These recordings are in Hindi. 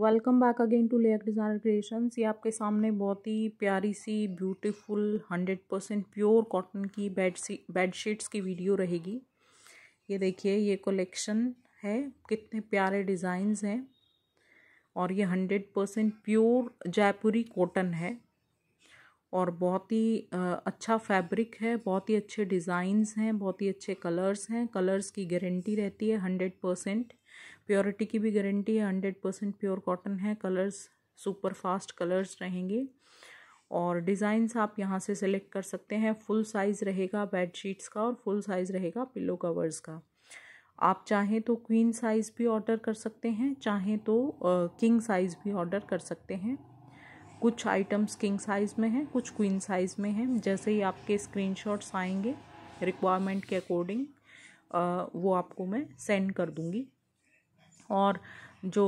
welcome back again to lake designer creations ये आपके सामने बहुत ही प्यारी सी beautiful hundred percent pure cotton की बेड सी बेडशीट्स की वीडियो रहेगी ये देखिए ये कलेक्शन है कितने प्यारे डिज़ाइंस हैं और ये hundred percent pure Jaipuri cotton है और बहुत ही अच्छा फैब्रिक है बहुत ही अच्छे डिज़ाइंस हैं बहुत ही अच्छे कलर्स हैं कलर्स की गारंटी रहती है हंड्रेड परसेंट प्योरिटी की भी गारंटी है हंड्रेड परसेंट प्योर कॉटन है कलर्स सुपर फास्ट कलर्स रहेंगे और डिज़ाइंस आप यहाँ से सेलेक्ट कर सकते हैं फुल साइज़ रहेगा बेड शीट्स का और फुल साइज़ रहेगा पिलो कवर्स का आप चाहें तो क्वीन साइज़ भी ऑर्डर कर सकते हैं चाहें तो किंग साइज़ भी ऑर्डर कर सकते हैं कुछ आइटम्स किंग साइज़ में हैं कुछ क्वीन साइज़ में हैं जैसे ही आपके स्क्रीनशॉट्स आएंगे रिक्वायरमेंट के अकॉर्डिंग वो आपको मैं सेंड कर दूँगी और जो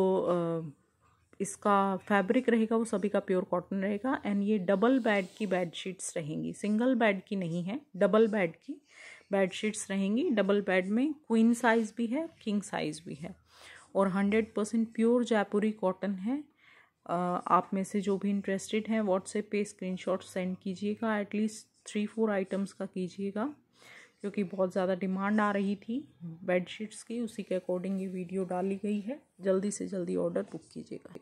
इसका फैब्रिक रहेगा वो सभी का प्योर कॉटन रहेगा एंड ये डबल बेड की बेड शीट्स रहेंगी सिंगल बेड की नहीं है डबल बेड की बेड शीट्स रहेंगी डबल बेड में क्वीन साइज़ भी है किंग साइज़ भी है और hundred percent pure Jaipuri cotton है आप में से जो भी इंटरेस्टेड हैं व्हाट्सएप पे स्क्रीनशॉट सेंड कीजिएगा एटलीस्ट थ्री फोर आइटम्स का कीजिएगा क्योंकि बहुत ज़्यादा डिमांड आ रही थी बेडशीट्स की उसी के अकॉर्डिंग ये वीडियो डाली गई है जल्दी से जल्दी ऑर्डर बुक कीजिएगा